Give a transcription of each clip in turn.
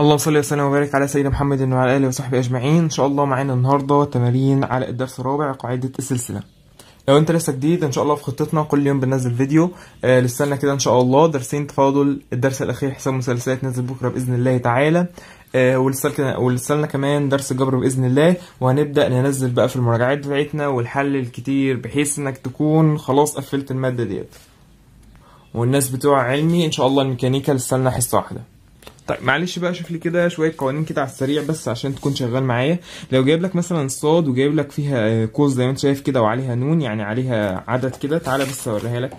اللهم صل وسلم وبارك على سيدنا محمد وعلى اله وصحبه اجمعين ان شاء الله معانا النهارده تمارين على الدرس الرابع قاعده السلسله لو انت لسه جديد ان شاء الله في خطتنا كل يوم بننزل فيديو آه لنا كده ان شاء الله درسين تفاضل الدرس الاخير حساب مسلسلات نزل بكره باذن الله تعالى آه لنا كمان درس جبر باذن الله وهنبدا ننزل بقى في المراجعات بتاعتنا والحل الكتير بحيث انك تكون خلاص قفلت الماده ديت والناس بتوع علمي ان شاء الله الميكانيكا لنا حصه واحده طيب معلش بقى شوف لي كده شويه قوانين كده على السريع بس عشان تكون شغال معايا لو جايب لك مثلا صاد وجايب لك فيها قوس زي ما انت شايف كده وعليها نون يعني عليها عدد كده تعالى بس اوريها لك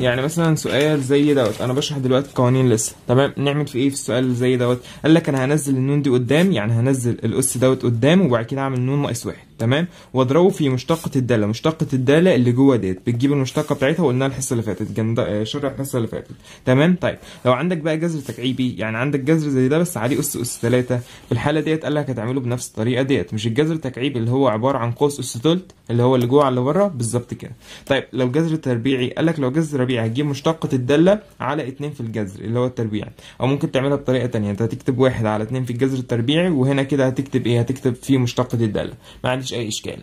يعني مثلا سؤال زي دوت انا بشرح دلوقتي القوانين لسه تمام نعمل في ايه في السؤال زي دوت قال لك انا هنزل النون دي قدام يعني هنزل الاس دوت قدام وبعد كده اعمل نون ناقص واحد تمام واضربه في مشتقة الدالة مشتقة الدالة اللي جوه ديت بتجيب المشتقة بتاعتها وقلناها الحصة اللي فاتت جند... آه، شرح الحصة اللي فاتت تمام طيب لو عندك بقى جذر تكعيبي يعني عندك جذر زي ده بس عليه أس أس 3 في الحالة ديت قال لك هتعمله بنفس الطريقة ديت مش الجذر التكعيبي اللي هو عبارة عن قوس أس ثلث اللي هو اللي جوه على اللي بره بالظبط كده طيب لو جذر تربيعي قال لك لو جذر ربيعي هتجيب مشتقة الدالة على 2 في الجذر اللي هو التربيعي او ممكن تعملها بطريقة تانية انت هتكتب 1 على 2 في الجذر التربيعي وهنا كده هتكتب ايه هتكتب في مشتقة الدالة معلش مفيش اي اشكال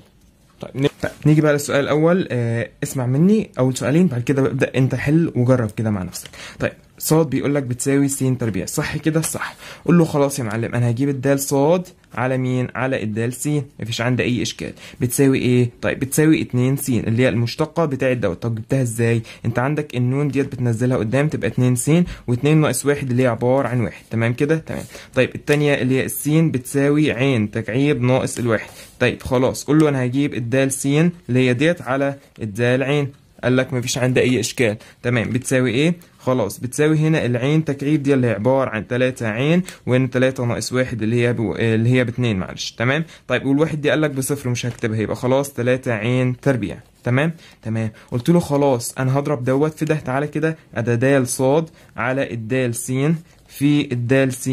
طيب،, طيب نيجي بقى للسؤال الاول آه، اسمع مني اول سؤالين بعد كده ابدا انت حل وجرب كده مع نفسك طيب صاد بيقول لك بتساوي س تربيع صح كده صح قول له خلاص يا معلم انا هجيب الدال صاد على مين على الدال س مفيش عندي اي اشكال بتساوي ايه طيب بتساوي 2 س اللي هي المشتقه بتاعه دوت طب جبتها ازاي انت عندك النون ديت بتنزلها قدام تبقى 2 س و2 ناقص 1 اللي هي عباره عن 1 تمام كده تمام طيب الثانيه اللي هي الس بتساوي عين تكعيب ناقص الواحد طيب خلاص قول له انا هجيب الدال س اللي هي ديت على الدال عين قال لك مفيش عندي اي اشكال تمام بتساوي ايه خلاص بتساوي هنا العين تكعيب دي اللي هي عباره عن 3 عين وان 3 ناقص 1 اللي هي بو... اللي هي ب 2 معلش تمام طيب والواحد دي قال لك بصفر مش هكتبها يبقى خلاص 3 عين تربيع تمام تمام قلت له خلاص انا هضرب دوت في ده تعالى كده ادا دال صاد على الدال س في الدال س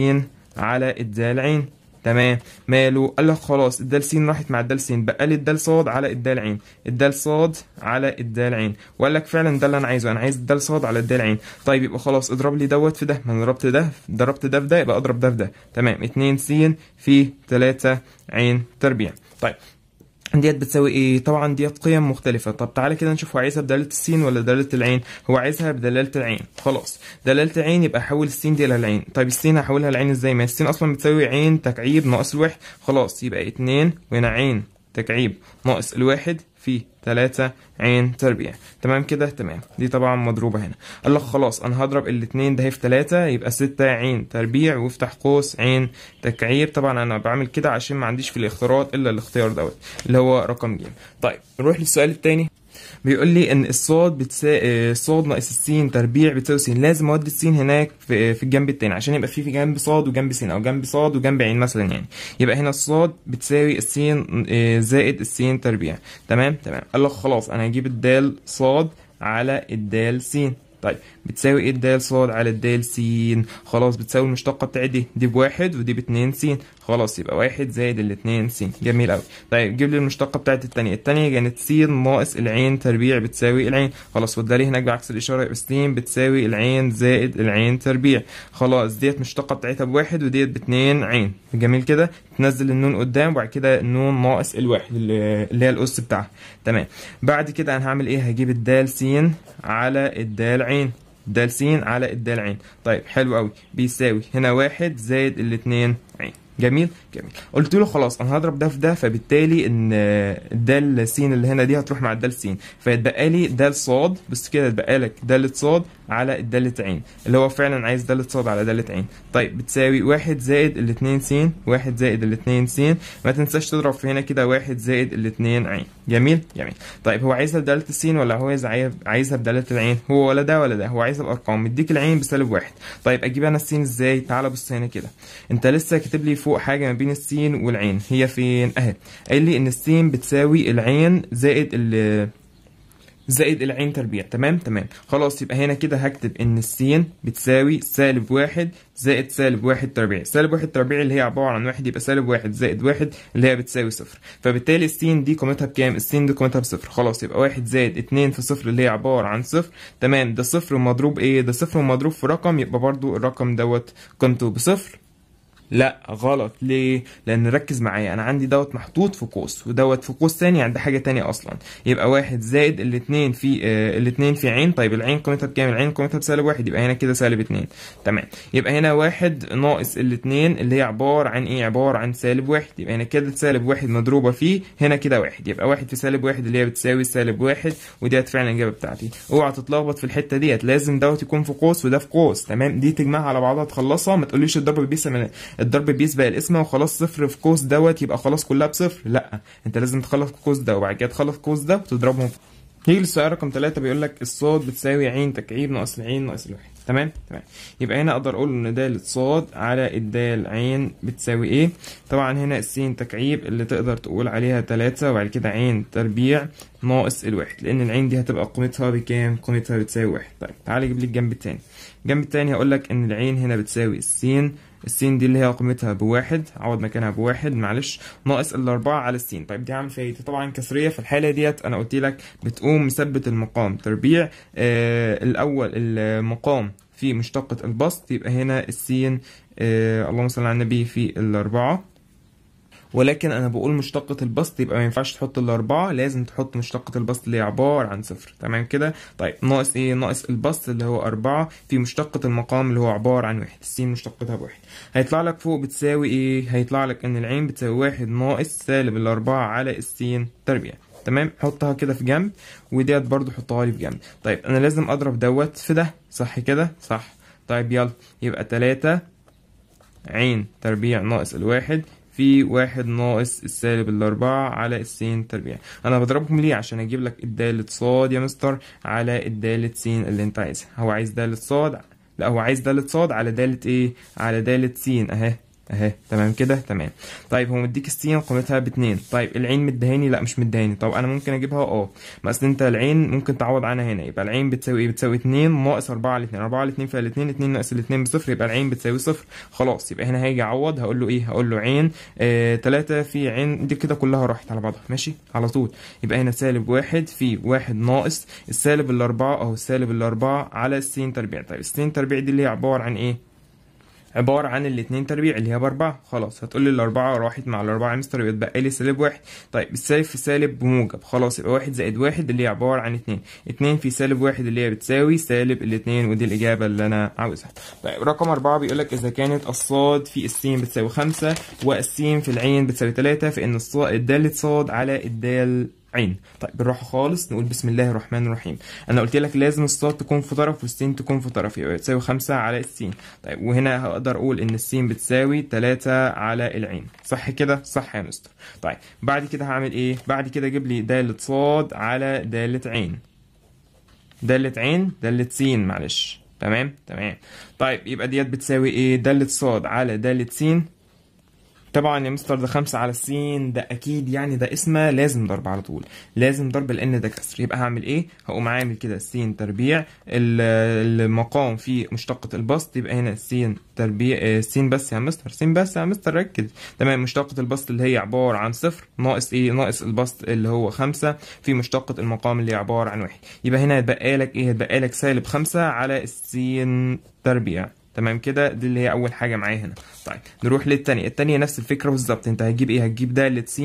على الدال عين تمام ماله قال لك خلاص الدال س راحت مع الدال س بقى لي الدال ص على الدال ع الدال ص على الدال ع وقال لك فعلا ده اللي انا عايزه انا عايز الدال ص على الدال ع طيب يبقى خلاص اضرب لي دوت في ده ما انا ضربت ده ضربت ده في ده يبقى اضرب ده في ده تمام 2 س في 3 ع تربيع طيب ديت بتساوي ايه طبعا ديت قيم مختلفه طب تعالى كده نشوف هو عايزها بدلاله السين ولا دلاله العين هو عايزها بدلاله العين خلاص دلاله العين يبقى احول السين دي للعين طيب السين هحولها للعين ازاي ما السين اصلا بتساوي عين تكعيب ناقص الواحد خلاص يبقى اتنين وهنا عين تكعيب ناقص الواحد في 3 عين تربيع تمام كده تمام دي طبعا مضروبه هنا قال لك خلاص انا هضرب الاثنين ده في 3 يبقى 6 عين تربيع وافتح قوس عين تكعيب طبعا انا بعمل كده عشان ما عنديش في الاختيارات الا الاختيار دوت اللي هو رقم ج طيب نروح للسؤال الثاني بيقول لي ان الصاد بتسا... الصاد ناقص السين تربيع بتساوي سين لازم اودي السين هناك في, في الجنب التاني عشان يبقى في في جنب صاد وجنب سين او جنب صاد وجنب عين مثلا يعني يبقى هنا الصاد بتساوي السين آه، زائد السين تربيع تمام تمام قال خلاص انا هجيب الدال صاد على الدال سين طيب بتساوي ايه الدال صاد على الدال س خلاص بتساوي المشتقه بتاعت دي دي بواحد ودي باتنين س خلاص يبقى واحد زائد الاتنين س جميل قوي طيب جيب لي المشتقه بتاعت التانية التانية كانت س ناقص العين تربيع بتساوي العين خلاص وده هناك بعكس الاشاره يبقى س بتساوي العين زائد العين تربيع خلاص ديت مشتقه بتاعتها بواحد وديت باتنين عين جميل كده تنزل النون قدام وبعد كده النون ناقص الواحد اللي هي الاس بتاعها تمام بعد كده انا هعمل ايه هجيب الدال س على الدال ع دال س على الدال ع طيب حلو قوي بيساوي هنا واحد زائد الاثنين ع جميل جميل قلت له خلاص انا هضرب ده في ده فبالتالي ان الدال س اللي هنا دي هتروح مع الدال س فيتبقى لي دال ص بس كده اتبقى لك دال ص على الدالة عين اللي هو فعلا عايز دالة صاد على دالة عين طيب بتساوي واحد زائد الاتنين س واحد زائد الاتنين س ما تنساش تضرب في هنا كده واحد زائد الاتنين عين جميل جميل طيب هو عايزها بدالة السين ولا هو عايزها بدالة العين هو ولا ده ولا ده هو عايز الارقام مديك العين بسالب واحد طيب اجيب انا السين ازاي تعالى بص هنا كده انت لسه كاتب لي فوق حاجه ما بين السين والعين هي فين اهي قال لي ان السين بتساوي العين زائد ال زائد العين تربيع تمام تمام خلاص يبقى هنا كده هكتب ان السين بتساوي سالب واحد زائد سالب واحد تربيع سالب واحد تربيع اللي هي عبارة عن واحد يبقى سالب واحد زائد واحد اللي هي بتساوي صفر فبالتالي السين دي قيمتها بكام السين دي قيمتها بصفر خلاص يبقى واحد زائد اتنين في صفر اللي هي عبارة عن صفر تمام ده صفر مضروب ايه ده صفر مضروب في رقم يبقى برضو الرقم دوت قيمته بصفر لا غلط ليه لان ركز معايا انا عندي دوت محطوط في قوس ودوت في قوس ثاني عند حاجه تانية اصلا يبقى واحد زائد الاثنين في آه الاثنين في عين طيب العين قيمتها بكام العين قيمتها بسالب واحد يبقى هنا كده سالب اثنين تمام يبقى هنا واحد ناقص الاثنين اللي هي عباره عن ايه عباره عن سالب واحد يبقى هنا كده سالب واحد مضروبه فيه هنا كده واحد يبقى واحد في سالب واحد اللي هي بتساوي سالب واحد وديت فعلا الاجابه بتاعتي اوعى تتلخبط في الحته ديت لازم دوت يكون في قوس وده في قوس تمام دي تجمعها على بعضها تخلصها ما تقوليش الضرب بيساوي الضرب بيسبق القسمه وخلاص صفر في قوس دوت يبقى خلاص كلها بصفر لا انت لازم تخلص قوس ده وبعد كده تخلص قوس ده وتضربهم يجي للسؤال رقم 3 بيقول لك الصاد بتساوي عين تكعيب ناقص العين ناقص الواحد تمام تمام يبقى هنا اقدر اقول ان دال صاد على الدال ع بتساوي ايه طبعا هنا السين تكعيب اللي تقدر تقول عليها 3 وبعد كده ع تربيع ناقص الواحد لان العين دي هتبقى قيمتها بكام قيمتها بتساوي واحد طيب تعالى اجيب لي الجنب الثاني الجنب الثاني هقول لك ان العين هنا بتساوي السين السين دي اللي هي قيمتها بواحد عوض مكانها بواحد معلش ناقص الأربعة على السين طيب دي عامل فيها ايه طبعا كسرية في الحالة ديت أنا قلت لك بتقوم مثبت المقام تربيع آه الأول المقام في مشتقة البسط يبقى هنا السين آه اللهم صل على النبي في الأربعة ولكن انا بقول مشتقة البسط يبقى ما ينفعش تحط الاربعة لازم تحط مشتقة البسط اللي هي عبارة عن صفر تمام كده طيب ناقص ايه ناقص البسط اللي هو اربعة في مشتقة المقام اللي هو عبارة عن واحد السين مشتقتها بواحد هيطلع لك فوق بتساوي ايه هيطلع لك ان العين بتساوي واحد ناقص سالب الاربعة على السين تربيع تمام حطها كده في جنب وديت برضو حطها لي في جنب طيب انا لازم اضرب دوت في ده صح كده صح طيب يلا يبقى تلاتة عين تربيع ناقص الواحد في واحد ناقص السالب الأربعة على السين تربيع أنا بضربهم ليه عشان أجيب لك الدالة صاد يا مستر على الدالة سين اللي أنت عايزها هو عايز دالة صاد لا هو عايز دالة صاد على دالة إيه على دالة سين أهي اهي تمام كده تمام طيب هو مديك السين قيمتها ب2 طيب العين مدهاني لا مش مدهاني طب انا ممكن اجيبها اه ما اصل انت العين ممكن تعوض عنها هنا يبقى العين بتساوي ايه بتساوي 2 ناقص 4 على 2 4 على 2 فيها 2 2 ناقص 2 بصفر يبقى العين بتساوي صفر خلاص يبقى هنا هيجي اعوض هقول له ايه هقول له عين 3 اه في عين دي كده كلها راحت على بعضها ماشي على طول يبقى هنا سالب 1 في 1 ناقص السالب الاربعه اهو السالب الاربعه على السين تربيع طيب السين تربيع دي اللي هي عباره عن ايه عبارة عن الاتنين تربيع اللي هي بأربعة خلاص هتقول لي الأربعة راحت مع الأربعة مستر يبقى اتبقى لي سالب واحد طيب السالب في سالب بموجب خلاص يبقى واحد زائد واحد اللي هي عبارة عن اتنين اتنين في سالب واحد اللي هي بتساوي سالب الاتنين ودي الإجابة اللي أنا عاوزها طيب رقم أربعة بيقول لك إذا كانت الصاد في السين بتساوي خمسة والسين في العين بتساوي تلاتة فإن الدالة صاد على الدال عين طيب بالراحه خالص نقول بسم الله الرحمن الرحيم انا قلت لك لازم الصاد تكون في طرف والسين تكون في طرف يبقى بتساوي 5 على السين طيب وهنا هقدر اقول ان السين بتساوي 3 على العين صح كده صح يا مستر طيب بعد كده هعمل ايه بعد كده جيب لي داله صاد على داله عين داله عين داله سين معلش تمام تمام طيب يبقى ديت بتساوي ايه داله صاد على داله سين طبعا يا مستر ده خمسة على السين ده اكيد يعني ده اسمه لازم ضرب على طول لازم ضرب لان ده كسر يبقى هعمل ايه هقوم عامل كده السين تربيع المقام في مشتقة البسط يبقى هنا السين تربيع آه، السين بس يا مستر سين بس يا مستر ركز تمام مشتقة البسط اللي هي عبارة عن صفر ناقص ايه ناقص البسط اللي هو خمسة في مشتقة المقام اللي هي عبارة عن واحد يبقى هنا هتبقى لك ايه هتبقى لك سالب خمسة على السين تربيع تمام كده دي اللي هي اول حاجه معايا هنا طيب نروح للثانيه الثانيه نفس الفكره بالظبط انت هتجيب ايه هتجيب د س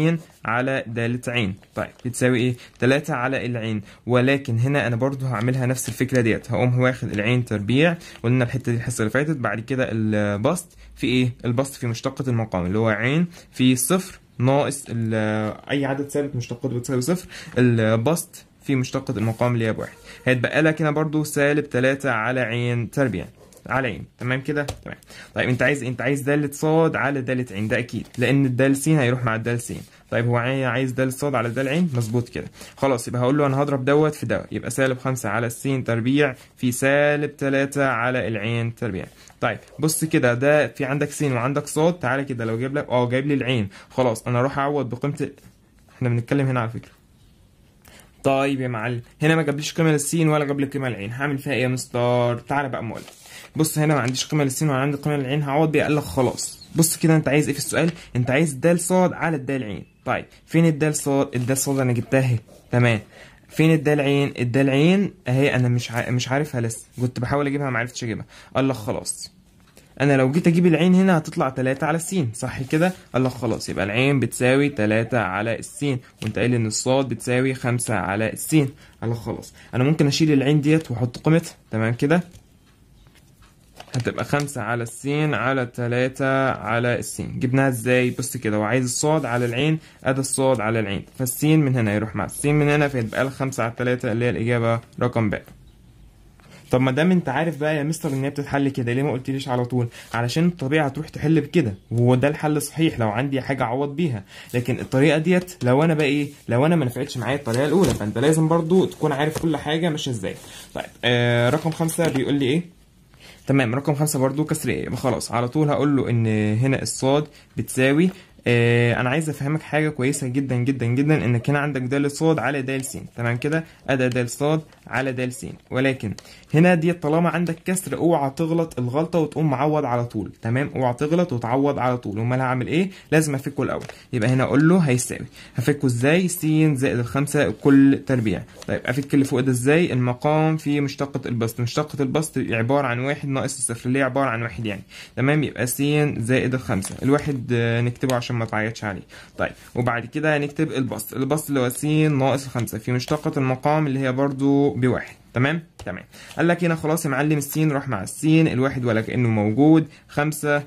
على د عين طيب بتساوي ايه 3 على العين ولكن هنا انا برضو هعملها نفس الفكره ديت هقوم واخد العين تربيع قلنا الحته دي الحصه اللي فاتت بعد كده البسط في ايه البسط في مشتقه المقام اللي هو عين في صفر ناقص آه، اي عدد ثابت مشتقاته بتساوي صفر البسط في مشتقة المقام اللي هي بواحد هيتبقى لك هنا برضو سالب 3 على عين تربيع على ي تمام كده تمام طيب انت عايز انت عايز د ص على د ع ده اكيد لان الدال س هيروح مع الدال س طيب هو عايز د ص على د ع مظبوط كده خلاص يبقى هقول له انا هضرب دوت في دوت يبقى سالب 5 على الس تربيع في سالب 3 على العين تربيع طيب بص كده ده في عندك س وعندك ص تعالى كده لو جايب لك اه جايب لي العين خلاص انا اروح اعوض بقيمه احنا بنتكلم هنا على فكره طيب يا معلم هنا ما جابليش قيمه للسين ولا جاب لي قيمه للعين هعمل فيها ايه يا مستر تعالى بقى مولد بص هنا ما عنديش قيمه للسين ولا عندي قيمه للعين هعوض بيه قال لك خلاص بص كده انت عايز ايه في السؤال انت عايز د ص على الد العين طيب فين الد ص الد ص انا جبتها اهي تمام فين الدال عين الدال عين اهي انا مش ع... مش عارفها لسه كنت بحاول اجيبها ما عرفتش اجيبها قال لك خلاص انا لو جيت اجيب العين هنا هتطلع 3 على السين صح كده قال لك خلاص يبقى العين بتساوي 3 على السين وانت قايل ان الصاد بتساوي 5 على السين قال لك خلاص انا ممكن اشيل العين ديت واحط قيمتها تمام كده هتبقى خمسة على السين على تلاتة على السين جبناها ازاي بص كده هو عايز الصاد على العين ادي الصاد على العين فالسين من هنا يروح مع السين من هنا فيتبقى لك خمسة على تلاتة اللي هي الإجابة رقم ب طب ما دام انت عارف بقى يا مستر ان هي بتتحل كده ليه ما قلتليش على طول علشان الطبيعه تروح تحل بكده وهو ده الحل الصحيح لو عندي حاجه اعوض بيها لكن الطريقه ديت لو انا بقى ايه لو انا ما نفعتش معايا الطريقه الاولى فانت لازم برضو تكون عارف كل حاجه ماشيه ازاي طيب آه رقم خمسة بيقول لي ايه تمام رقم خمسة برضو كسر ايه خلاص على طول هقول له ان هنا الصاد بتساوي آه، انا عايز افهمك حاجه كويسه جدا جدا جدا انك هنا عندك د ص على د س تمام كده ادا د ص على د س ولكن هنا دي طالما عندك كسر اوعى تغلط الغلطه وتقوم معوض على طول تمام اوعى تغلط وتعوض على طول امال هعمل ايه لازم افكه الاول يبقى هنا اقول له هيساوي هفكه ازاي س زائد الخمسه كل تربيع طيب افك اللي فوق ده ازاي المقام في مشتقه البسط مشتقه البسط عباره عن واحد ناقص الصفر اللي هي عباره عن واحد يعني تمام يبقى س زائد الخمسه الواحد آه، نكتبه عشان ما تعيطش عليه طيب وبعد كده هنكتب البسط البسط اللي هو س ناقص خمسة في مشتقة المقام اللي هي برضو بواحد تمام تمام قال لك هنا خلاص يا معلم السين راح مع السين الواحد ولا كأنه موجود خمسة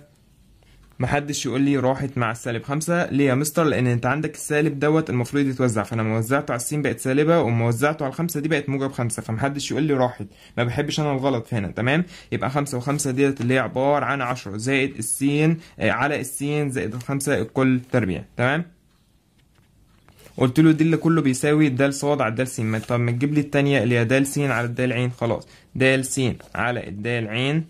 محدش يقول لي راحت مع السالب خمسة ليه يا مستر لان انت عندك السالب دوت المفروض يتوزع فانا وزعته على السين بقت سالبة وموزعته وزعته على الخمسة دي بقت موجب خمسة فمحدش يقول لي راحت ما بحبش انا الغلط هنا تمام يبقى خمسة وخمسة ديت اللي هي عبارة عن عشرة زائد السين آه، على السين زائد الخمسة الكل تربيع تمام قلت له دي اللي كله بيساوي د ص على د س طب ما تجيب لي التانية اللي هي د س على د ع خلاص د س على الدال ع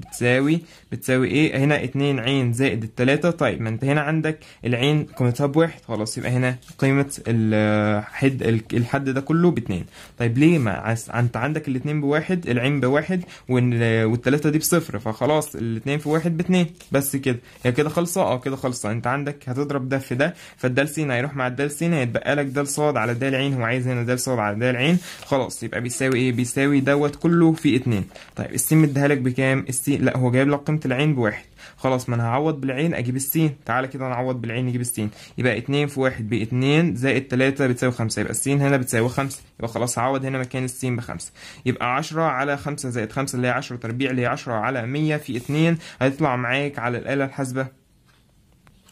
بتساوي بتساوي ايه هنا اتنين عين زائد التلاتة طيب ما انت هنا عندك العين قيمتها بواحد خلاص يبقى هنا قيمة الحد الحد ده كله باتنين طيب ليه ما انت عندك الاتنين بواحد العين بواحد والتلاتة دي بصفر فخلاص الاتنين في واحد باتنين بس كده هي كده خالصة اه كده خالصة انت عندك هتضرب ده في ده فالدال س هيروح مع الدال س هيتبقى لك دال ص على دال ع هو عايز هنا دال ص على دال ع خلاص يبقى بيساوي ايه بيساوي دوت كله في اتنين طيب السين مديها لك بكام السين السين لا هو جايب لك قيمه العين بواحد خلاص ما انا هعوض بالعين اجيب السين تعالى كده نعوض بالعين نجيب السين يبقى 2 في 1 ب 2 زائد 3 بتساوي 5 يبقى السين هنا بتساوي 5 يبقى خلاص هعوض هنا مكان السين ب 5 يبقى 10 على 5 زائد 5 اللي هي 10 تربيع اللي هي 10 على 100 في 2 هيطلع معاك على الاله الحاسبه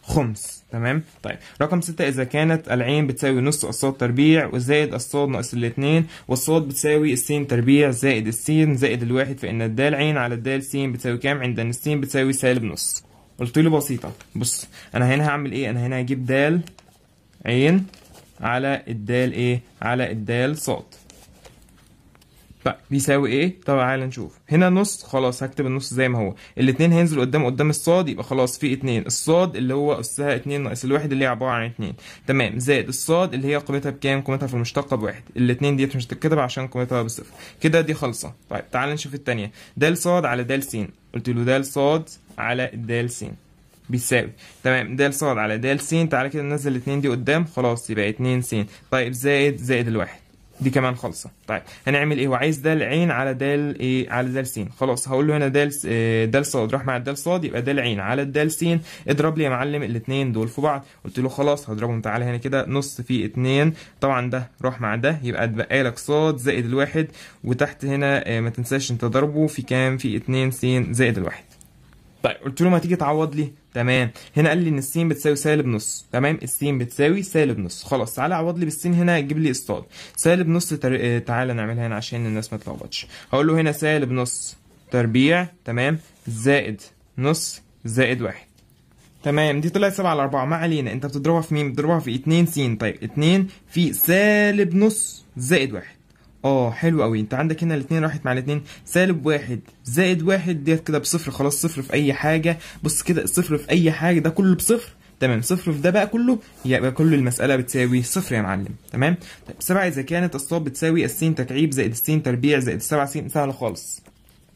خمس تمام طيب رقم ستة إذا كانت العين بتساوي نص الصاد تربيع وزائد الصاد ناقص الاتنين والصاد بتساوي السين تربيع زائد السين زائد الواحد فإن الدال عين على الدال سين بتساوي كام عند أن السين بتساوي سالب نص قلت له بسيطة بص أنا هنا هعمل إيه أنا هنا هجيب دال عين على الدال إيه على الدال صاد طيب بيساوي ايه؟ طب تعالى نشوف هنا نص خلاص هكتب النص زي ما هو الاثنين هينزلوا قدام قدام الصاد يبقى خلاص في اثنين الصاد اللي هو اسها اثنين ناقص الواحد اللي هي عباره عن اثنين تمام زائد الصاد اللي هي قيمتها بكام؟ قيمتها في المشتقه بواحد الاثنين ديت مش هتتكتب عشان قيمتها بصفر كده دي خلصه طيب تعالى نشوف الثانيه د صاد على د س قلت له د صاد على د س بيساوي تمام د صاد على د س تعالى كده ننزل الاثنين دي قدام خلاص يبقى 2 س طيب زائد زائد الواحد دي كمان خالصه طيب هنعمل ايه هو عايز دال عين على دال ايه على دال س خلاص هقول له هنا دال آه، دال صاد راح مع الدال صاد يبقى دال عين على الدال س اضرب لي يا معلم الاثنين دول في بعض قلت له خلاص هضربهم تعالى هنا كده نص في اثنين طبعا ده راح مع ده يبقى اتبقى لك صاد زائد الواحد وتحت هنا آه، ما تنساش انت ضربه في كام في اثنين س زائد الواحد طيب قلت له ما تيجي تعوض لي تمام هنا قال لي ان السين بتساوي سالب نص تمام السين بتساوي سالب نص خلاص تعالى عوض لي بالسين هنا جيب لي اسطاد سالب نص تر... آه، تعالى نعملها هنا عشان الناس ما تلخبطش هقول له هنا سالب نص تربيع تمام زائد نص زائد واحد تمام دي طلعت 7 على 4 ما علينا انت بتضربها في مين بتضربها في 2 س طيب 2 في سالب نص زائد واحد اه حلو قوي انت عندك هنا الاثنين راحت مع الاثنين سالب واحد زائد واحد ديت كده بصفر خلاص صفر في اي حاجة بص كده صفر في اي حاجة ده كله بصفر تمام صفر في ده بقى كله يبقى كل المسألة بتساوي صفر يا معلم تمام طيب سبعة إذا كانت الصواب بتساوي السين تكعيب زائد السين تربيع زائد السبعة سين سهلة خالص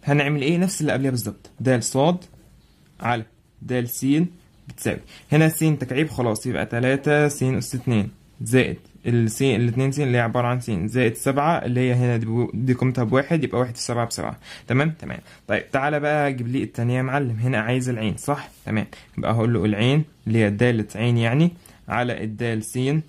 هنعمل إيه نفس اللي قبلها بالظبط د ص على د س بتساوي هنا س تكعيب خلاص يبقى تلاتة س أس اتنين زائد السين الاتنين سين اللي هي عبارة عن سين زائد سبعة اللي هي هنا دي, دي قيمتها بواحد يبقى واحد في سبعة بسبعة تمام تمام طيب تعالى بقى جيب لي التانية يا معلم هنا عايز العين صح تمام يبقى هقول له العين اللي هي دالة عين يعني على الدال سين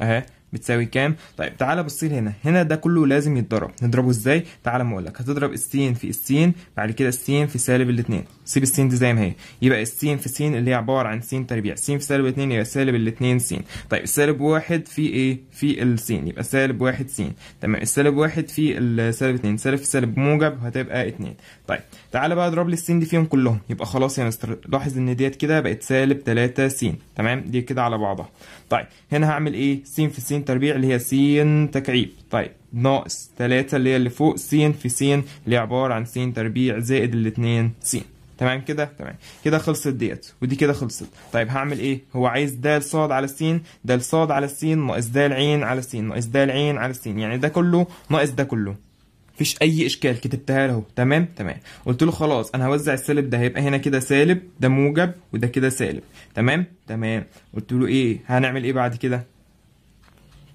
اهي بتساوي كام طيب تعالى بصيل هنا هنا ده كله لازم يتضرب نضربه ازاي تعالى ما اقول لك هتضرب السين في السين بعد كده السين في سالب الاثنين سيب السين دي زي ما هي يبقى السين في سين اللي هي عباره عن سين تربيع سين في سالب الاثنين يبقى سالب الاثنين سين طيب السالب واحد في ايه في السين يبقى سالب واحد سين تمام السالب واحد في السالب اثنين سالب في سالب موجب هتبقى اثنين طيب تعالى بقى اضرب لي السين دي فيهم كلهم يبقى خلاص يا مستر لاحظ ان ديت كده بقت سالب 3 س تمام دي كده على بعضها طيب هنا هعمل ايه س في س تربيع اللي هي س تكعيب طيب ناقص 3 اللي هي اللي فوق س في س اللي هي عباره عن س تربيع زائد الاثنين س تمام كده تمام كده خلصت ديت ودي كده خلصت طيب هعمل ايه هو عايز د ص على س د ص على س ناقص د ع على س ناقص د ع على س يعني ده كله ناقص ده كله مفيش اي اشكال كتبتها له تمام تمام قلت له خلاص انا هوزع السالب ده هيبقى هنا كده سالب ده موجب وده كده سالب تمام تمام قلت له ايه هنعمل ايه بعد كده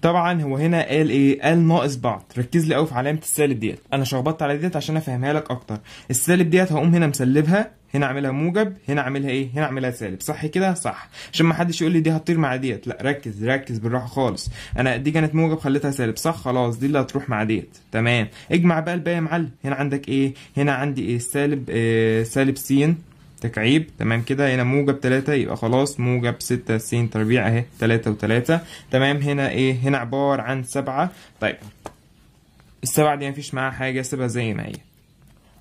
طبعا هو هنا قال ايه قال ناقص بعض ركز لي قوي في علامه السالب ديت انا شخبطت على ديت عشان افهمها لك اكتر السالب ديت هقوم هنا مسلبها هنا اعملها موجب هنا اعملها ايه هنا اعملها سالب صح كده صح عشان ما حدش يقول لي دي هتطير مع ديت لا ركز ركز بالراحه خالص انا دي كانت موجب خليتها سالب صح خلاص دي اللي هتروح مع ديت تمام اجمع بقى الباقي يا معلم هنا عندك ايه هنا عندي ايه سالب إيه سالب س تكعيب تمام كده هنا موجب 3 يبقى خلاص موجب 6 س تربيع اهي 3 و3 تمام هنا ايه هنا عباره عن 7 طيب السبعة دي مفيش معاها حاجة سيبها زي ما هي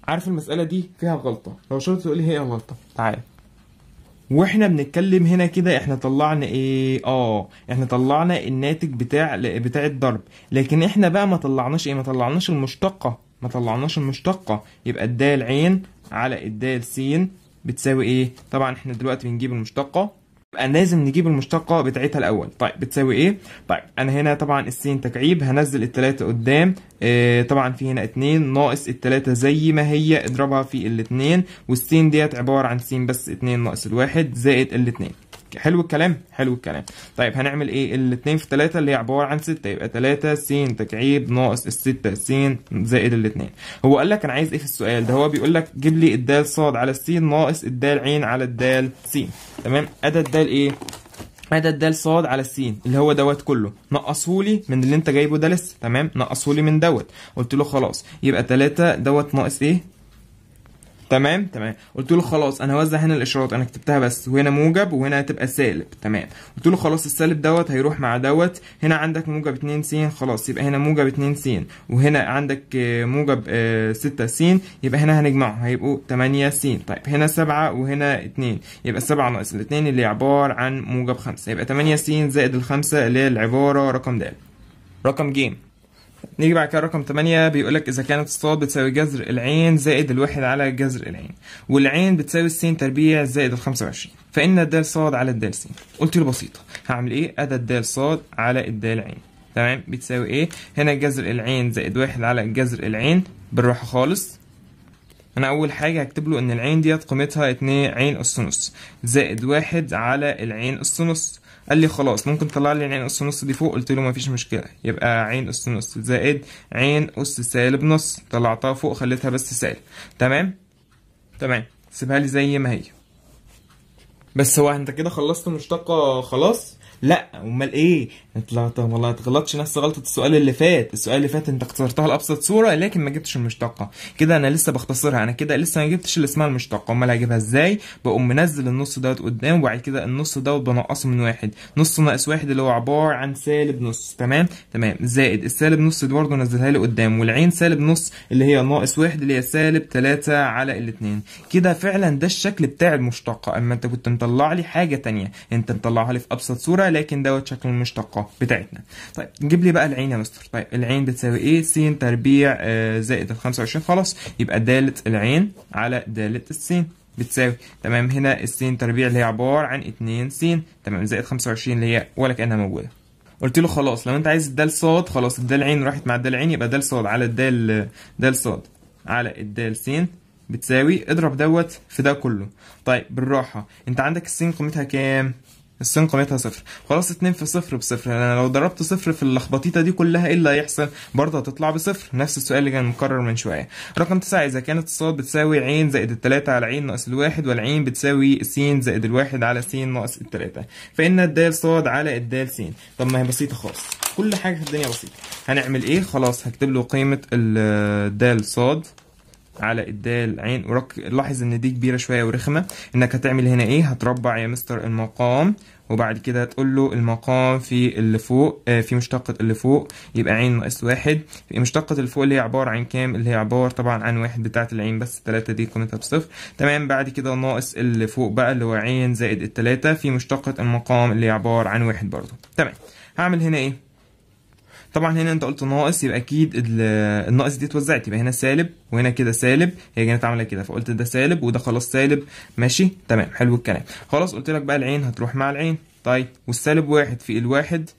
عارف المساله دي فيها غلطه لو شرط تقول لي هي غلطه تعال واحنا بنتكلم هنا كده احنا طلعنا ايه اه احنا طلعنا الناتج بتاع بتاع الضرب لكن احنا بقى ما طلعناش ايه ما طلعناش المشتقه ما طلعناش المشتقه يبقى الدال عين على الدال س بتساوي ايه طبعا احنا دلوقتي بنجيب المشتقه لازم نجيب المشتقه بتاعتها الاول طيب بتساوي ايه طيب انا هنا طبعا السين تكعيب هنزل التلاته قدام آه طبعا في هنا اتنين ناقص التلاته زي ما هي اضربها في الاتنين والسين ديت عباره عن سين بس اتنين ناقص الواحد زائد الاتنين حلو الكلام حلو الكلام طيب هنعمل ايه الاثنين في ثلاثة اللي هي عبارة عن ستة يبقى ثلاثة س تكعيب ناقص الستة س زائد الاثنين هو قال لك انا عايز ايه في السؤال ده هو بيقول لك جيب لي الدال ص على السين ناقص الدال عين على الدال س تمام ادى الدال ايه مدى الدال ص على السين اللي هو دوت كله نقصه لي من اللي انت جايبه ده لسه تمام نقصه لي من دوت قلت له خلاص يبقى 3 دوت ناقص ايه تمام تمام قلت له خلاص انا هوزع هنا الاشارات انا كتبتها بس وهنا موجب وهنا هتبقى سالب تمام قلت له خلاص السالب دوت هيروح مع دوت هنا عندك موجب 2 س خلاص يبقى هنا موجب 2 س وهنا عندك آه، موجب 6 آه، س يبقى هنا هنجمعهم هيبقوا 8 س طيب هنا 7 وهنا 2 يبقى 7 ناقص ال2 اللي عباره عن موجب 5 يبقى 8 س زائد ال5 اللي هي العباره رقم د رقم ج نيجي بعد كده رقم 8 بيقول لك اذا كانت الصاد بتساوي جذر العين زائد الواحد على جذر العين والعين بتساوي السين تربيع زائد ال 25 فان الدال صاد على الدال سين قلت له بسيطه هعمل ايه ادي الدال صاد على الدال عين تمام بتساوي ايه هنا جذر العين زائد واحد على جذر العين بالراحه خالص انا اول حاجه هكتب له ان العين ديت قيمتها 2 عين اس نص زائد واحد على العين اس نص قال لي خلاص ممكن تطلع لي العين اس نص دي فوق قلت له مفيش مشكله يبقى عين اس نص زائد عين اس سالب نص طلعتها فوق خليتها بس سالب تمام تمام سيبها لي زي ما هي بس هو انت كده خلصت مشتقه خلاص لا امال ايه انت ما تغلطش نفس غلطه السؤال اللي فات السؤال اللي فات انت اختصرتها لابسط صوره لكن ما جبتش المشتقه كده انا لسه بختصرها انا كده لسه ما جبتش اللي اسمها المشتقه امال هجيبها ازاي بقوم منزل النص دوت قدام وبعد كده النص دوت بنقصه من واحد نص ناقص واحد اللي هو عباره عن سالب نص تمام تمام زائد السالب نص دي برضه نزلها لي قدام والعين سالب نص اللي هي ناقص واحد اللي هي سالب 3 على الاثنين كده فعلا ده الشكل بتاع المشتقه اما انت كنت مطلع لي حاجه تانية انت مطلعها لي في ابسط صوره لكن دوت شكل المشتقة بتاعتنا طيب نجيب لي بقى العين يا مستر طيب العين بتساوي ايه س تربيع آه، زائد ال 25 خلاص يبقى دالة العين على دالة السين بتساوي تمام هنا السين تربيع اللي هي عبارة عن 2 س تمام زائد 25 اللي هي ولا كأنها موجودة قلت له خلاص لو انت عايز الدال ص خلاص الدال عين راحت مع الدال عين يبقى دال ص على الدال دال ص على الدال س بتساوي اضرب دوت في ده كله طيب بالراحه انت عندك السين قيمتها كام السين قيمتها صفر خلاص اتنين في صفر بصفر يعني انا لو ضربت صفر في اللخبطيطه دي كلها ايه اللي هيحصل برضه هتطلع بصفر نفس السؤال اللي كان مكرر من شويه رقم تسعة اذا كانت الصاد بتساوي عين زائد التلاتة على عين ناقص الواحد والعين بتساوي س زائد الواحد على س ناقص التلاتة فان الدال صاد على الدال س طب ما هي بسيطه خالص كل حاجه في الدنيا بسيطه هنعمل ايه خلاص هكتب له قيمه الدال صاد على الدال عين ورك... لاحظ ان دي كبيره شويه ورخمه انك هتعمل هنا ايه هتربع يا مستر المقام وبعد كده تقول له المقام في اللي فوق آه في مشتقة اللي فوق يبقى عين ناقص واحد في مشتقة اللي فوق اللي هي عبارة عن كام اللي هي عبارة طبعا عن واحد بتاعة العين بس التلاتة دي قيمتها بصفر تمام بعد كده ناقص اللي فوق بقى اللي هو عين زائد التلاتة في مشتقة المقام اللي هي عبارة عن واحد برضه تمام هعمل هنا ايه طبعا هنا انت قلت ناقص يبقى اكيد الناقص دي اتوزعت يبقى هنا سالب وهنا كده سالب هي كانت عامله كده فقلت ده سالب وده خلاص سالب ماشي تمام حلو الكلام خلاص قلت لك بقى العين هتروح مع العين طيب والسالب واحد في الواحد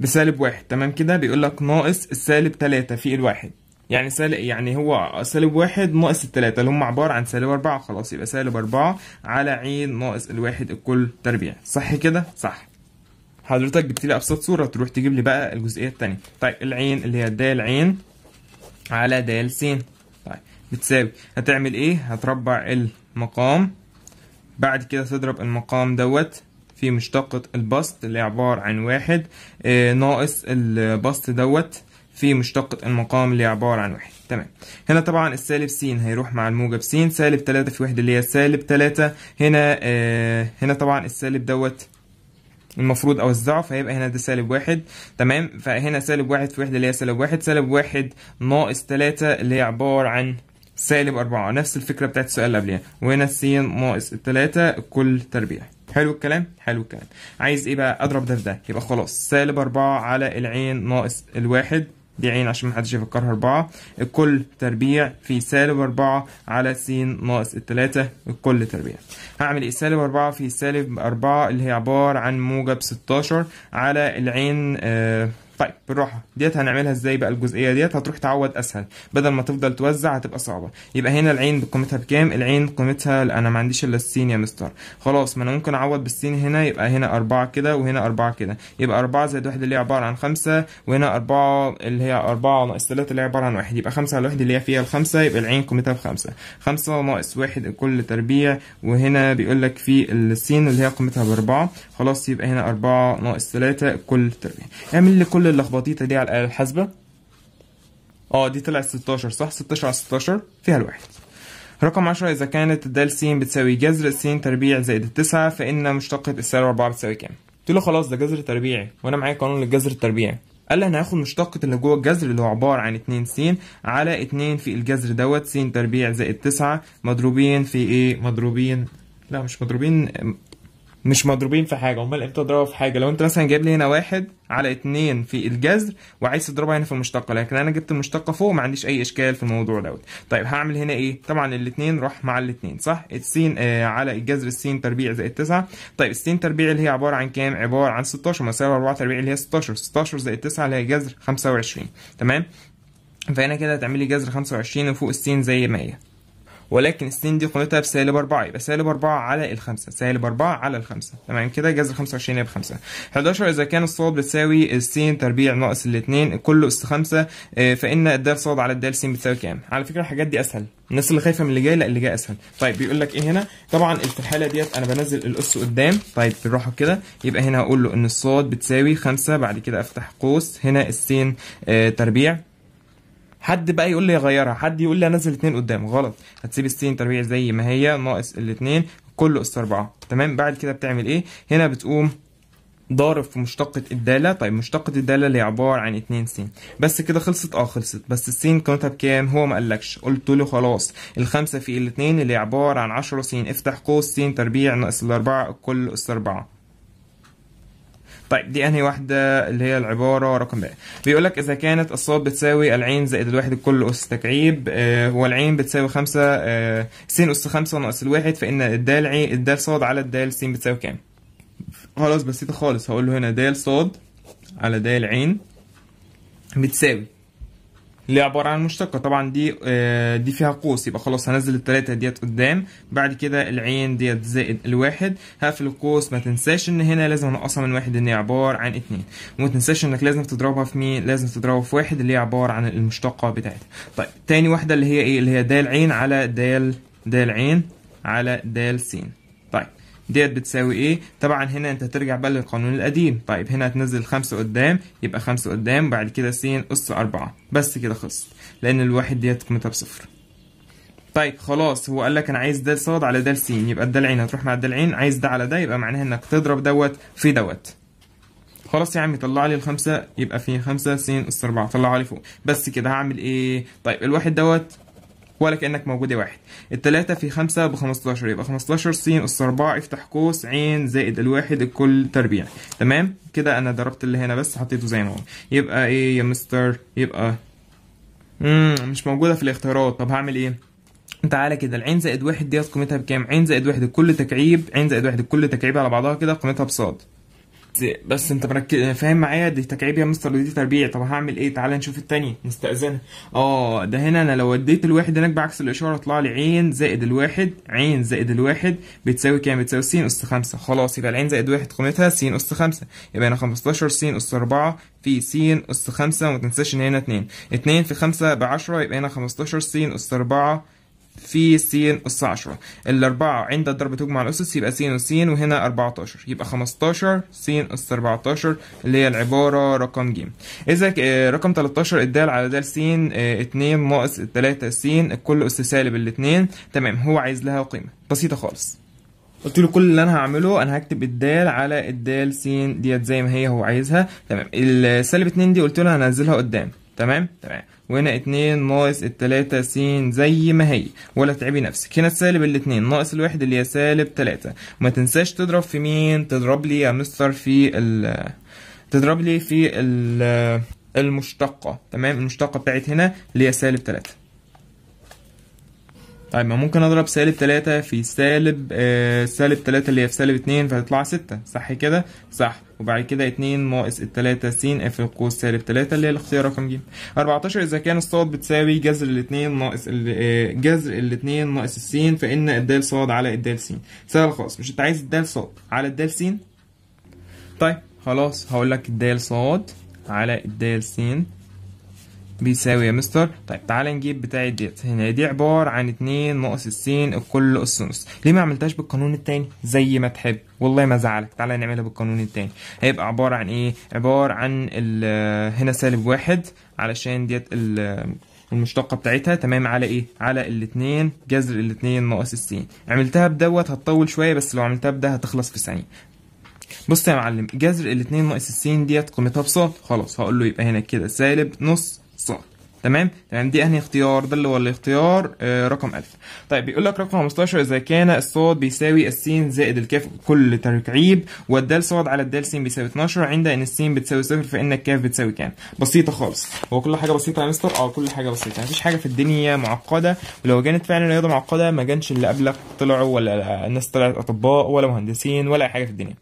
بسالب واحد تمام كده بيقول لك ناقص السالب تلاتة في الواحد يعني سالب يعني هو سالب واحد ناقص التلاتة اللي هم عبارة عن سالب أربعة خلاص يبقى سالب أربعة على عين ناقص الواحد الكل تربيع صح كده؟ صح حضرتك جبت لي ابسط صوره تروح تجيب لي بقى الجزئيه الثانيه طيب العين اللي هي د عين على د س طيب بتساوي هتعمل ايه هتربع المقام بعد كده تضرب المقام دوت في مشتقة البسط اللي عبارة عن واحد آه ناقص البسط دوت في مشتقة المقام اللي عبارة عن واحد تمام هنا طبعا السالب س هيروح مع الموجب س سالب 3 في واحد اللي هي سالب 3 هنا آه هنا طبعا السالب دوت المفروض اوزعه فهيبقى هنا ده سالب واحد تمام فهنا سالب واحد في وحده اللي هي سالب واحد سالب واحد ناقص تلاتة اللي هي عباره عن سالب أربعة نفس الفكرة بتاعت السؤال اللي قبلها وهنا س ناقص التلاتة كل تربيع حلو الكلام حلو الكلام عايز ايه بقى اضرب ده في ده يبقى خلاص سالب أربعة على العين ناقص الواحد دي عين عشان محدش يفكرها أربعة الكل تربيع في سالب أربعة على س ناقص التلاتة الكل تربيع هعمل إيه سالب أربعة في سالب أربعة اللي هي عبارة عن موجب ستاشر على العين آه طيب بالراحة ديت هنعملها ازاي بقى الجزئيه ديت هتروح تعوض اسهل بدل ما تفضل توزع هتبقى صعبه يبقى هنا العين قيمتها بكام العين قيمتها انا ما عنديش الا السين يا مستر خلاص ما انا ممكن اعوض بالسين هنا يبقى هنا أربعة كده وهنا أربعة كده يبقى أربعة زائد واحد اللي هي عباره عن خمسة وهنا أربعة اللي هي أربعة ناقص تلاتة اللي هي عباره عن واحد يبقى خمسة على واحد اللي هي فيها الخمسة يبقى العين قيمتها بخمسة خمسة ناقص واحد كل تربيع وهنا بيقول لك في السين اللي هي قيمتها بأربعة خلاص يبقى هنا أربعة ناقص 3 كل تربيع اعمل لي كل كل اللخبطيطه دي على الاله الحاسبه اه دي طلعت 16 صح 16 على 16 فيها الواحد رقم 10 إذا كانت الدال س بتساوي جذر س تربيع زائد 9 فإن مشتقة السالب 4 بتساوي كام؟ قلت له خلاص ده جذر تربيعي وأنا معايا قانون للجذر التربيعي قال لي أنا هاخد مشتقة اللي جوه الجذر اللي هو عبارة عن 2 س على 2 في الجذر دوت س تربيع زائد 9 مضروبين في إيه؟ مضروبين لا مش مضروبين مش مضروبين في حاجه امال امتى اضربها في حاجه لو انت مثلا جايب لي هنا واحد على اتنين في الجذر وعايز تضربها هنا في المشتقه لكن انا جبت المشتقه فوق ما عنديش اي اشكال في الموضوع دوت طيب هعمل هنا ايه طبعا الاثنين راح مع الاثنين صح السين آه على الجذر السين تربيع زائد 9 طيب السين تربيع اللي هي عباره عن كام عباره عن 16 مساوي 4 تربيع اللي هي 16 16 زائد 9 اللي هي جذر 25 تمام فهنا كده هتعملي جذر 25 وفوق السين زي 100 ولكن السين دي قيمتها بسالب 4 يبقى سالب 4 على ال 5 سالب 4 على ال 5 تمام كده جذر 25 ب 5 11 اذا كان الصاد بتساوي السين تربيع ناقص الاثنين كله اس آه، 5 فان الدال صاد على الدال سين بتساوي كام على فكره الحاجات دي اسهل الناس اللي خايفه من اللي جاي لا اللي جاي اسهل طيب بيقول لك ايه هنا طبعا في الحاله ديت انا بنزل الاس قدام طيب بالراحه كده يبقى هنا هقول له ان الصاد بتساوي 5 بعد كده افتح قوس هنا السين آه، تربيع حد بقى يقول لي غيرها حد يقول لي انزل اتنين قدام غلط هتسيب السين تربيع زي ما هي ناقص الاتنين كله اس اربعه تمام بعد كده بتعمل ايه هنا بتقوم ضارب في مشتقة الدالة طيب مشتقة الدالة اللي عبارة عن اتنين س بس كده خلصت اه خلصت بس السين قيمتها بكام هو ما قالكش قلت له خلاص الخمسة في الاتنين اللي عبارة عن عشرة س افتح قوس س تربيع ناقص الاربعة كل اس اربعة طيب دي انهي واحده اللي هي العباره رقم ب بيقول لك اذا كانت الصاد بتساوي العين زائد الواحد الكل اس تكعيب آه والعين بتساوي 5 آه س اس 5 ناقص الواحد فان الدال عين الدال صاد على الدال س بتساوي كام خلاص بسيطه خالص هقول له هنا دال صاد على دال عين بتساوي اللي عباره عن مشتقه طبعا دي آه، دي فيها قوس يبقى خلاص هنزل الثلاثه ديت قدام بعد كده العين ديت زائد الواحد هقفل القوس ما تنساش ان هنا لازم انقصها من واحد ان هي عباره عن اتنين وما تنساش انك لازم تضربها في مين لازم تضربها في واحد اللي هي عباره عن المشتقه بتاعتها طيب تاني واحده اللي هي ايه اللي هي د عين على د د عين على د سين ديت بتساوي ايه طبعا هنا انت هترجع بقى للقانون القديم طيب هنا هتنزل خمسة قدام يبقى خمسة قدام بعد كده س اس أربعة بس كده خلصت لأن الواحد ديت قيمتها بصفر طيب خلاص هو قال لك انا عايز ده ص على ده س يبقى عين هتروح مع عين، عايز ده على ده يبقى معناها انك تضرب دوت في دوت خلاص يا عم طلع لي الخمسة يبقى في خمسة س أس أربعة طلعها لي فوق بس كده هعمل إيه؟ طيب الواحد دوت ولا كأنك موجودة واحد التلاتة في خمسة بخمستاشر يبقى خمستاشر سين أس أربعة افتح قوس عين زائد الواحد الكل تربيع تمام كده أنا ضربت اللي هنا بس حطيته زي ما هو يبقى إيه يا مستر يبقى مم مش موجودة في الاختيارات طب هعمل إيه تعالى كده العين زائد واحد ديت قيمتها بكام عين زائد واحد الكل تكعيب عين زائد واحد الكل تكعيب على بعضها كده قيمتها بصاد بس انت مركز يعني فاهم معايا دي تكعيب يا مستر ودي تربيع طب هعمل ايه تعالى نشوف الثانيه مستأذنة اه ده هنا انا لو وديت الواحد هناك بعكس الاشارة طلع لي عين زائد الواحد عين زائد الواحد بتساوي كام بتساوي س اس خمسة خلاص يبقى العين زائد واحد قيمتها س اس خمسة يبقى هنا 15 س اس 4 في س اس 5 وما تنساش ان هنا 2 2 في 5 ب 10 يبقى هنا 15 س اس 4 في س أس 10 الأربعة عند الضرب تجمع الأسس يبقى س وس وهنا 14 يبقى 15 س أس 14 اللي هي العبارة رقم ج إذا آه، رقم 13 الدال على دال س 2 ناقص 3 س الكل أس سالب الاثنين تمام هو عايز لها قيمة بسيطة خالص قلت له كل اللي انا هعمله انا هكتب الدال على الدال س ديت زي ما هي هو عايزها تمام السالب 2 دي قلت له هنزلها قدام تمام تمام وهنا اتنين ناقص التلاتة س زي ما هي ولا تعبي نفسك هنا السالب الاتنين ناقص الواحد اللي هي سالب تلاتة ما تنساش تضرب في مين تضرب لي يا مستر في ال تضرب لي في ال المشتقة تمام المشتقة بتاعت هنا اللي هي سالب تلاتة طيب ما ممكن اضرب سالب تلاتة في سالب آه سالب تلاتة اللي هي في سالب اتنين فهتطلع ستة صح كده؟ صح وبعد كده اتنين ناقص التلاتة س في قوس سالب تلاتة اللي هي الاختيار رقم ج 14 إذا كان الصاد بتساوي جذر الاتنين ناقص ال... آه، جذر الاتنين ناقص الس فإن الدال صاد على الدال س سهل خالص مش أنت عايز الدال صاد على الدال س طيب خلاص هقول لك الدال صاد على الدال س بيساوي يا مستر طيب تعال نجيب بتاعة ديت هنا دي عبارة عن اتنين ناقص السين الكل اس نص ليه ما عملتهاش بالقانون التاني زي ما تحب والله ما زعلك تعالى نعملها بالقانون التاني هيبقى عبارة عن ايه عبارة عن هنا سالب واحد علشان ديت المشتقة بتاعتها تمام على ايه على الاتنين جذر الاتنين ناقص السين عملتها بدوت هتطول شوية بس لو عملتها بده هتخلص في ثانية بص يا معلم جذر الاتنين ناقص السين ديت قيمتها بساط خلاص هقول له يبقى هنا كده سالب نص صح تمام تمام دي انهي اختيار ده اللي هو الاختيار آه رقم 1000 طيب بيقول لك رقم 15 اذا كان الصاد بيساوي السين زائد الكاف كل تركيب والدال صاد على الدال سين بيساوي 12 عند ان السين بتساوي صفر فان الكاف بتساوي كام بسيطه خالص هو كل حاجه بسيطه يا مستر اه كل حاجه بسيطه مفيش حاجه في الدنيا معقده ولو كانت فعلا رياضه معقده ما كانش اللي قبلك طلعوا ولا الناس طلعت اطباء ولا مهندسين ولا اي حاجه في الدنيا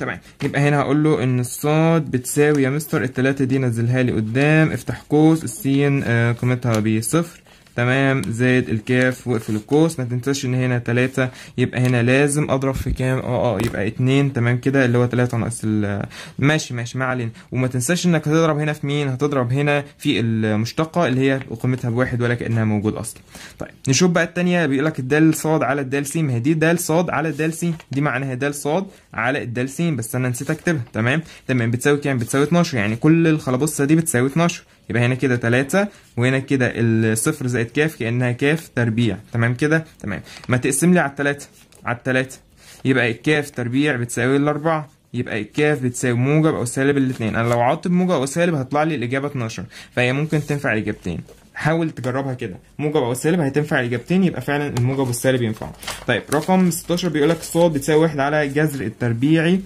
تمام يبقى هنا هقول له ان الصاد بتساوي يا مستر التلاتة دي نزلها لي قدام افتح قوس السين آه، قيمتها بصفر تمام زائد الكاف واقفل القوس ما تنساش ان هنا تلاتة يبقى هنا لازم اضرب في كام اه اه يبقى اتنين تمام كده اللي هو تلاتة ناقص آه، ماشي ماشي ما علينا وما تنساش انك هتضرب هنا في مين هتضرب هنا في المشتقة اللي هي قيمتها بواحد ولا كأنها موجود اصلا طيب نشوف بقى التانية بيقول لك الدال صاد على الدال س ما هي دي دال صاد على الدال س دي معناها دال صاد على الدال س بس انا نسيت اكتبها تمام تمام بتساوي كام بتساوي 12 يعني كل الخلابصه دي بتساوي 12 يبقى هنا كده 3 وهنا كده الصفر زائد كاف كانها كاف تربيع تمام كده تمام ما تقسم لي على 3 على 3 يبقى الكاف تربيع بتساوي الاربعه يبقى الكاف بتساوي موجب او سالب الاثنين انا لو عدت بموجب او سالب هطلع لي الاجابه 12 فهي ممكن تنفع الاجابتين حاول تجربها كده موجب او سالب هتنفع الاجابتين يبقى فعلا الموجب والسالب ينفعوا طيب رقم 16 بيقول لك الصوت بتساوي 1 على الجذر التربيعي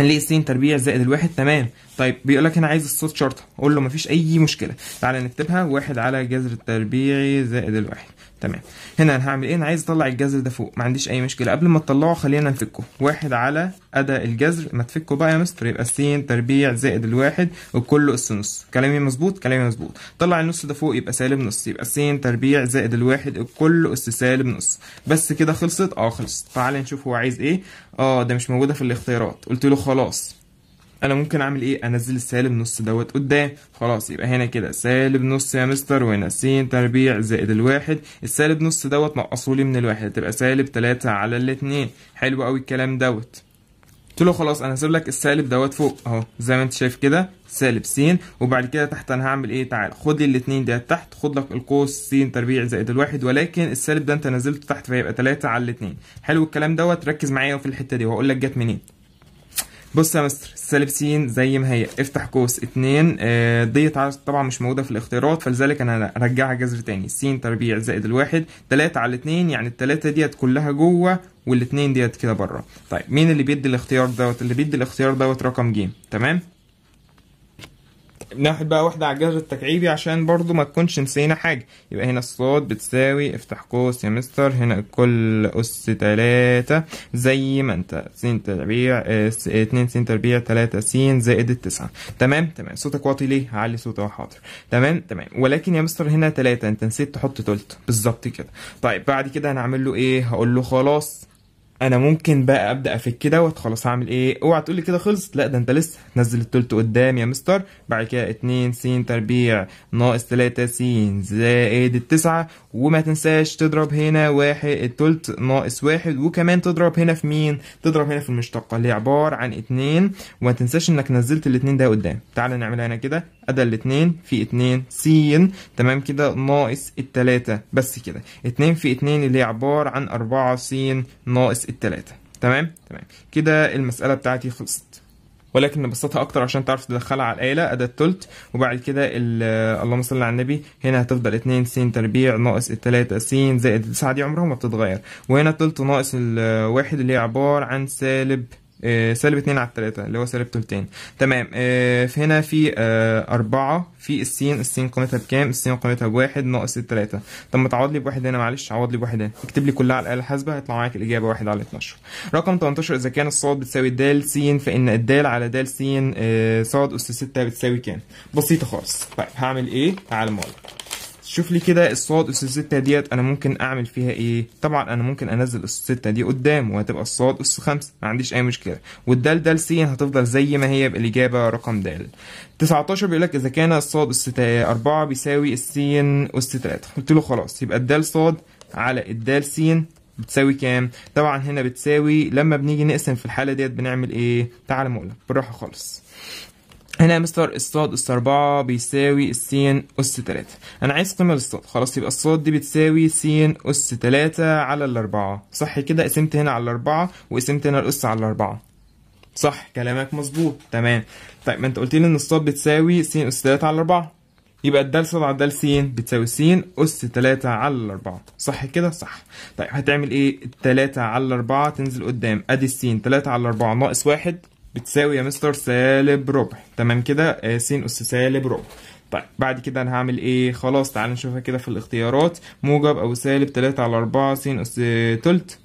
نلاقي س تربيع زائد الواحد تمام طيب بيقول لك انا عايز الصوت شرطه اقول له مفيش اي مشكله تعالى نكتبها واحد على جذر التربيعي زائد الواحد تمام هنا انا هعمل ايه انا عايز اطلع الجذر ده فوق ما عنديش اي مشكله قبل ما تطلعه خلينا نفكه واحد على ادا الجذر ما تفكه بقى يا مستر يبقى س تربيع زائد الواحد وكله اس نص كلامي مظبوط كلامي مظبوط طلع النص ده فوق يبقى سالب نص يبقى س تربيع زائد الواحد وكله اس سالب نص بس كده خلصت اه خلصت تعالى نشوف هو عايز ايه اه ده مش موجوده في الاختيارات قلت له خلاص انا ممكن اعمل ايه انزل السالب نص دوت قدام خلاص يبقى هنا كده سالب نص يا مستر وهنا س تربيع زائد الواحد السالب نص دوت نقصولي من الواحد تبقى سالب 3 على الاتنين حلو قوي الكلام دوت قلت له خلاص انا هسيب لك السالب دوت فوق اهو زي ما انت شايف كده سالب س وبعد كده تحت انا هعمل ايه تعال خد لي الاثنين ديت تحت خد لك القوس س تربيع زائد الواحد ولكن السالب ده انت نزلته تحت فيبقى 3 على الاثنين حلو الكلام دوت ركز معايا في الحته دي وهقول لك جت منين بص يا مستر السالب س زي ما هي افتح قوس 2 آه، ديت طبعا مش موجوده في الاختيارات فلذلك انا هرجعها جذر تاني س تربيع زائد الواحد 3 على 2 يعني الثلاثه ديت كلها جوه والاثنين ديت كده بره طيب مين اللي بيدي الاختيار دوت اللي بيدي الاختيار دوت رقم ج تمام ناخد بقى واحدة على الجذر التكعيبي عشان برضو ما تكونش نسينا حاجة يبقى هنا الصاد بتساوي افتح قوس يا مستر هنا كل أس تلاتة زي ما انت سين تربيع اس اتنين سين تربيع تلاتة س زائد التسعة تمام تمام صوتك واطي ليه؟ هعلي صوتي وحاضر حاضر تمام تمام ولكن يا مستر هنا تلاتة انت نسيت تحط تلت بالظبط كده طيب بعد كده هنعمل له ايه؟ هقول له خلاص انا ممكن بقى ابدا افك دوت خلاص هعمل ايه اوعى تقول لي كده خلصت لا ده انت لسه نزل التلت قدام يا مستر بعد كده 2 س تربيع ناقص 3 س زائد التسعة وما تنساش تضرب هنا واحد التلت ناقص واحد وكمان تضرب هنا في مين تضرب هنا في المشتقة اللي هي عبارة عن 2 وما تنساش انك نزلت الاتنين ده قدام تعال نعملها هنا كده أدا الاتنين في اتنين سين تمام كده ناقص التلاتة بس كده اتنين في اتنين اللي هي عبارة عن أربعة سين ناقص التلاتة تمام تمام كده المسألة بتاعتي خلصت ولكن نبسطها اكتر عشان تعرف تدخلها على الاله ادى التلت وبعد كده اللهم صل على النبي هنا هتفضل 2 س تربيع ناقص ال 3 س زائد 9 دي عمرها ما بتتغير وهنا تلت ناقص الواحد اللي هي عباره عن سالب آه، سالب 2 على 3 اللي هو سالب تلتين تمام آه، هنا في 4 آه، في السين السين قيمتها بكام السين قيمتها بواحد ناقص 3 طب ما تعوض لي بواحد هنا معلش عوض لي بواحد هنا اكتب لي كلها على الاله الحاسبه هيطلع معاك الاجابه 1 على 12 رقم 18 اذا كان الصاد بتساوي د س فان الدال على د س صاد اس 6 بتساوي كام بسيطه خالص طيب هعمل ايه تعال معايا شوف لي كده الصاد أس 6 ديت أنا ممكن أعمل فيها إيه طبعا أنا ممكن أنزل أس 6 دي قدام وهتبقى الصاد أس 5 ما عنديش أي مشكلة والدال دال سي هتفضل زي ما هي بالإجابة رقم د 19 بيقول لك إذا كان الصاد أس 4 بيساوي السين أس 3 قلت له خلاص يبقى الدال صاد على الدال سين بتساوي كام طبعا هنا بتساوي لما بنيجي نقسم في الحاله ديت بنعمل ايه تعال مقلب بالراحه خالص هنا يا مستر الصاد أس أربعة بيساوي السين أس تلاتة أنا عايز قيمة للصاد خلاص يبقى الصاد دي بتساوي سين أس تلاتة على الأربعة صح كده قسمت هنا على الأربعة وقسمت هنا الأس على الأربعة صح كلامك مظبوط تمام طيب ما أنت قلت لي إن الصاد بتساوي سين أس تلاتة على الأربعة يبقى الدال صاد على الدال سين بتساوي سين أس تلاتة على الأربعة صح كده صح طيب هتعمل إيه التلاتة على الأربعة تنزل قدام أدي السين تلاتة على الأربعة ناقص واحد بتساوي يا مستر سالب ربع تمام كده آه، س أس سالب ربع طيب بعد كده انا هعمل ايه خلاص تعال نشوفها كده في الاختيارات موجب او سالب 3 على 4 س أس تلت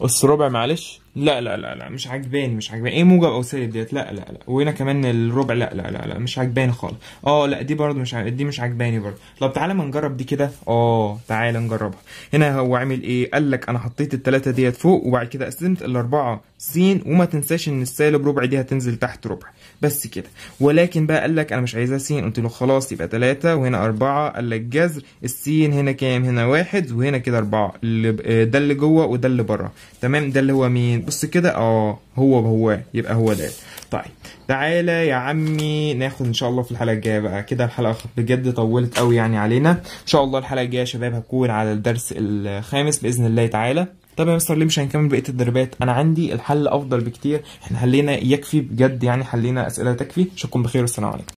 أس ربع معلش لا لا لا لا مش عجباني مش عجباني ايه موجب او سالب ديت لا لا لا وهنا كمان الربع لا لا لا لا مش عجباني خالص اه لا دي برضه مش عجباني. دي مش عجباني برضه طب تعالى ما نجرب دي كده اه تعالى نجربها هنا هو عامل ايه قال لك انا حطيت التلاته ديت فوق وبعد كده قسمت الاربعه س وما تنساش ان السالب ربع دي هتنزل تحت ربع بس كده ولكن بقى قال لك انا مش عايزها س قلت له خلاص يبقى تلاته وهنا اربعه قال لك جذر السين هنا كام هنا واحد وهنا كده اربعه ده اللي جوه وده اللي بره تمام ده اللي هو مين بص كده اه هو هو يبقى هو ده طيب تعالى يا عمي ناخد ان شاء الله في الحلقه الجايه بقى كده الحلقه بجد طولت قوي يعني علينا ان شاء الله الحلقه الجايه يا شباب هتكون على الدرس الخامس باذن الله تعالى طب يا مستر ليه مش هنكمل بقيه الدربات انا عندي الحل افضل بكتير احنا حلينا يكفي بجد يعني حلينا اسئله تكفي اشوفكم بخير والسلام عليكم